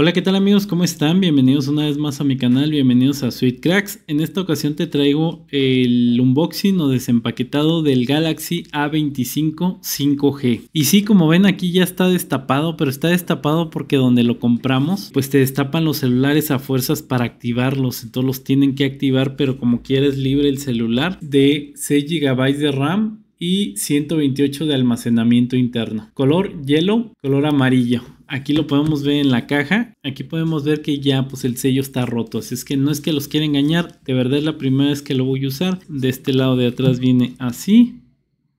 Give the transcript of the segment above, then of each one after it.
Hola, ¿qué tal amigos? ¿Cómo están? Bienvenidos una vez más a mi canal, bienvenidos a Sweet Cracks. En esta ocasión te traigo el unboxing o desempaquetado del Galaxy A25 5G. Y sí, como ven aquí ya está destapado, pero está destapado porque donde lo compramos, pues te destapan los celulares a fuerzas para activarlos. Entonces los tienen que activar, pero como quieres libre el celular de 6 GB de RAM y 128 de almacenamiento interno. Color hielo, color amarillo. Aquí lo podemos ver en la caja. Aquí podemos ver que ya pues el sello está roto. Así es que no es que los quiera engañar. De verdad es la primera vez que lo voy a usar. De este lado de atrás viene así.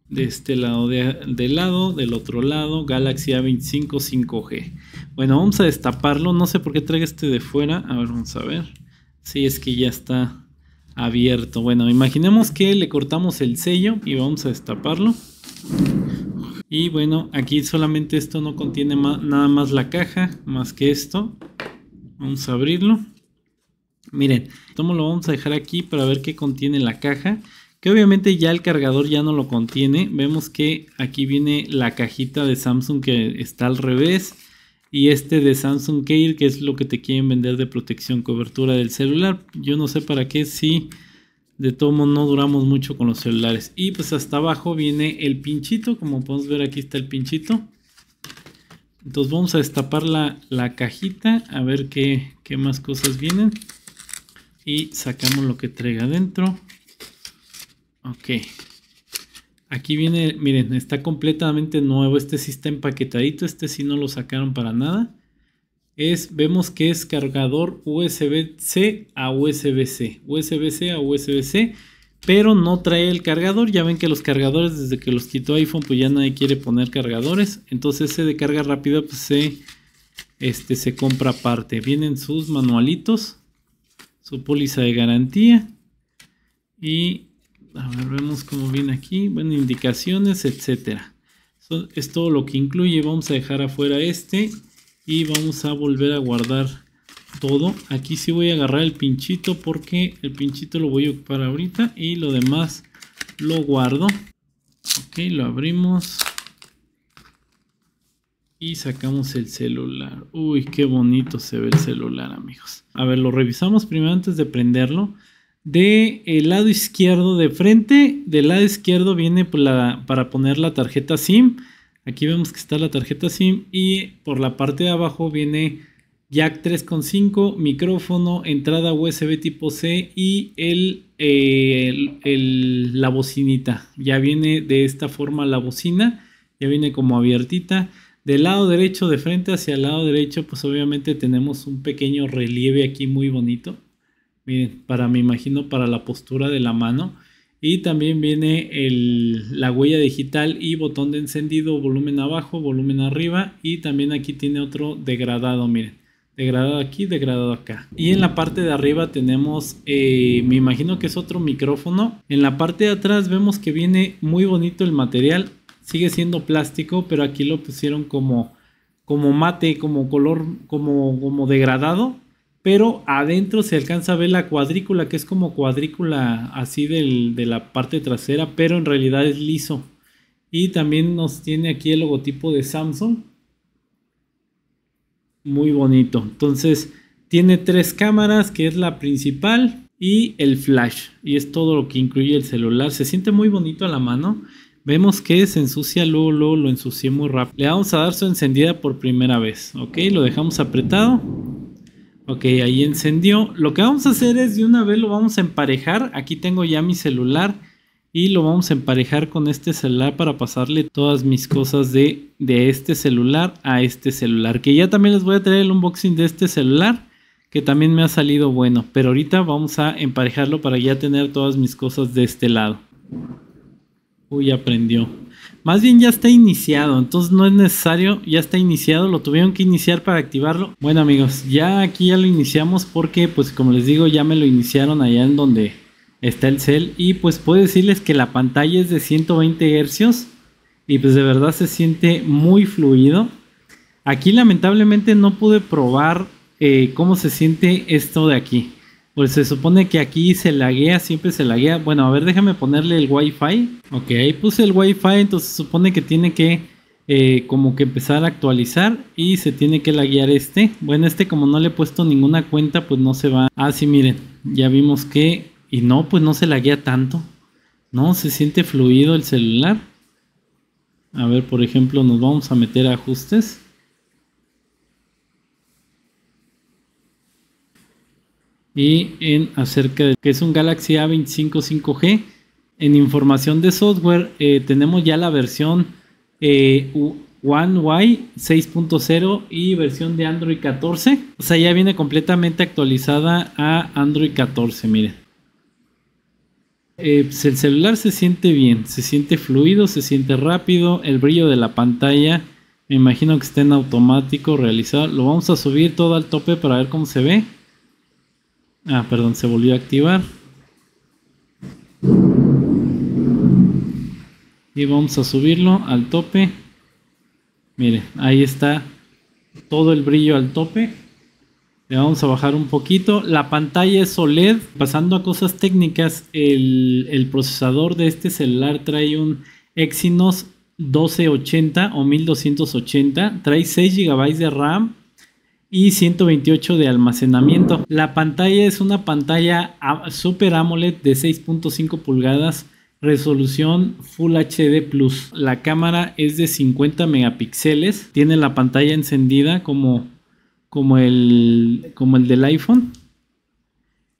De este lado de, lado, del otro lado, Galaxy A25 5G. Bueno, vamos a destaparlo. No sé por qué trae este de fuera. A ver, vamos a ver. Si sí, es que ya está abierto. Bueno, imaginemos que le cortamos el sello y vamos a destaparlo. Y bueno, aquí solamente esto no contiene nada más la caja, más que esto. Vamos a abrirlo. Miren, esto lo vamos a dejar aquí para ver qué contiene la caja. Que obviamente ya el cargador ya no lo contiene. Vemos que aquí viene la cajita de Samsung que está al revés y este de Samsung Care, que es lo que te quieren vender de protección, cobertura del celular. Yo no sé para qué, si de modo no duramos mucho con los celulares. Y pues hasta abajo viene el pinchito, como podemos ver aquí está el pinchito. Entonces vamos a destapar la, cajita, a ver qué, qué más cosas vienen. Y sacamos lo que traiga adentro. Ok. Aquí viene, miren, está completamente nuevo. Este sí está empaquetadito. Este sí no lo sacaron para nada. Es, vemos que es cargador USB-C a USB-C. USB-C a USB-C. Pero no trae el cargador. Ya ven que los cargadores, desde que los quitó iPhone, pues ya nadie quiere poner cargadores. Entonces ese de carga rápida, pues se, este, se compra aparte. Vienen sus manualitos. Su póliza de garantía. Y a ver, vemos cómo viene aquí. Bueno, indicaciones, etcétera. es todo lo que incluye. Vamos a dejar afuera este y vamos a volver a guardar todo. Aquí sí voy a agarrar el pinchito porque el pinchito lo voy a ocupar ahorita y lo demás lo guardo. Ok, lo abrimos. Y sacamos el celular. Uy, qué bonito se ve el celular, amigos. A ver, lo revisamos primero antes de prenderlo de el eh, lado izquierdo de frente. Del lado izquierdo viene para poner la tarjeta SIM. Aquí vemos que está la tarjeta SIM y por la parte de abajo viene jack 3.5, micrófono, entrada USB tipo C y el, la bocinita. Ya viene de esta forma la bocina, ya viene como abiertita. Del lado derecho de frente hacia el lado derecho, pues obviamente tenemos un pequeño relieve aquí muy bonito Miren, para me imagino para la postura de la mano. Y también viene la huella digital y botón de encendido, volumen abajo, volumen arriba. Y también aquí tiene otro degradado, miren. Degradado aquí, degradado acá. Y en la parte de arriba tenemos, eh, me imagino que es otro micrófono. En la parte de atrás vemos que viene muy bonito el material. Sigue siendo plástico, pero aquí lo pusieron como, como mate, como color, como, como degradado pero adentro se alcanza a ver la cuadrícula, que es como cuadrícula así del, de la parte trasera, pero en realidad es liso. Y también nos tiene aquí el logotipo de Samsung. Muy bonito. Entonces, tiene tres cámaras, que es la principal y el flash. Y es todo lo que incluye el celular. Se siente muy bonito a la mano. Vemos que se ensucia, luego, luego lo ensucie muy rápido. Le vamos a dar su encendida por primera vez. Ok, lo dejamos apretado Ok, ahí encendió. Lo que vamos a hacer es de una vez lo vamos a emparejar. Aquí tengo ya mi celular y lo vamos a emparejar con este celular para pasarle todas mis cosas de, de este celular a este celular. Que ya también les voy a traer el unboxing de este celular que también me ha salido bueno. Pero ahorita vamos a emparejarlo para ya tener todas mis cosas de este lado. Uy, aprendió. Más bien ya está iniciado, entonces no es necesario, ya está iniciado, lo tuvieron que iniciar para activarlo. Bueno amigos, ya aquí ya lo iniciamos porque pues como les digo ya me lo iniciaron allá en donde está el cel y pues puedo decirles que la pantalla es de 120 Hz y pues de verdad se siente muy fluido. Aquí lamentablemente no pude probar eh, cómo se siente esto de aquí. Pues se supone que aquí se laguea, siempre se laguea. Bueno, a ver, déjame ponerle el Wi-Fi. Ok, ahí puse el Wi-Fi, entonces se supone que tiene que eh, como que empezar a actualizar y se tiene que laguear este. Bueno, este como no le he puesto ninguna cuenta, pues no se va. Ah, sí, miren, ya vimos que... Y no, pues no se laguea tanto. No, se siente fluido el celular. A ver, por ejemplo, nos vamos a meter a ajustes. y en acerca de que es un Galaxy A25 5G. En información de software eh, tenemos ya la versión eh, One Y 6.0 y versión de Android 14. O sea, ya viene completamente actualizada a Android 14, miren. Eh, pues el celular se siente bien, se siente fluido, se siente rápido, el brillo de la pantalla, me imagino que está en automático realizado. Lo vamos a subir todo al tope para ver cómo se ve. Ah, perdón, se volvió a activar. Y vamos a subirlo al tope. mire ahí está todo el brillo al tope. Le vamos a bajar un poquito. La pantalla es OLED. Pasando a cosas técnicas, el, el procesador de este celular trae un Exynos 1280 o 1280. Trae 6 GB de RAM y 128 de almacenamiento. La pantalla es una pantalla Super AMOLED de 6.5 pulgadas, resolución Full HD Plus. La cámara es de 50 megapíxeles, tiene la pantalla encendida como, como, el, como el del iPhone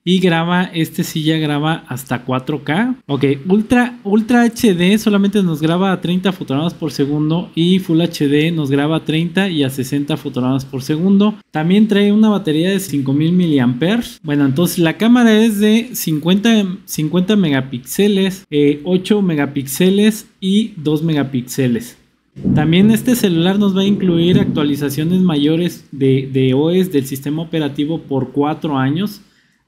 y graba, este sí ya graba hasta 4K. Ok, Ultra, Ultra HD solamente nos graba a 30 fotogramas por segundo y Full HD nos graba a 30 y a 60 fotogramas por segundo. También trae una batería de 5000 mAh. Bueno, entonces la cámara es de 50, 50 megapíxeles, 8 eh, megapíxeles y 2 megapíxeles. También este celular nos va a incluir actualizaciones mayores de, de, OS e del sistema operativo por 4 años.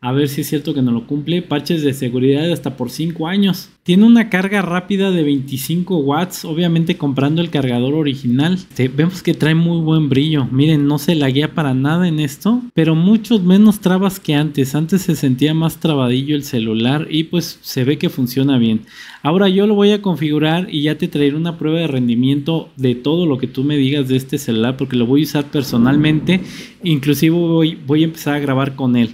A ver si es cierto que no lo cumple. Parches de seguridad hasta por 5 años. Tiene una carga rápida de 25 watts. Obviamente comprando el cargador original. vemos que trae muy buen brillo. Miren, no se laguea para nada en esto. Pero muchos menos trabas que antes. Antes se sentía más trabadillo el celular. Y pues se ve que funciona bien. Ahora yo lo voy a configurar y ya te traeré una prueba de rendimiento de todo lo que tú me digas de este celular. Porque lo voy a usar personalmente. Inclusive voy a empezar a grabar con él.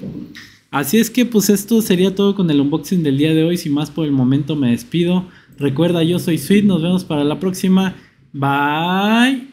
Así es que pues esto sería todo con el unboxing del día de hoy. Sin más por el momento me despido. Recuerda, yo soy Sweet. Nos vemos para la próxima. Bye.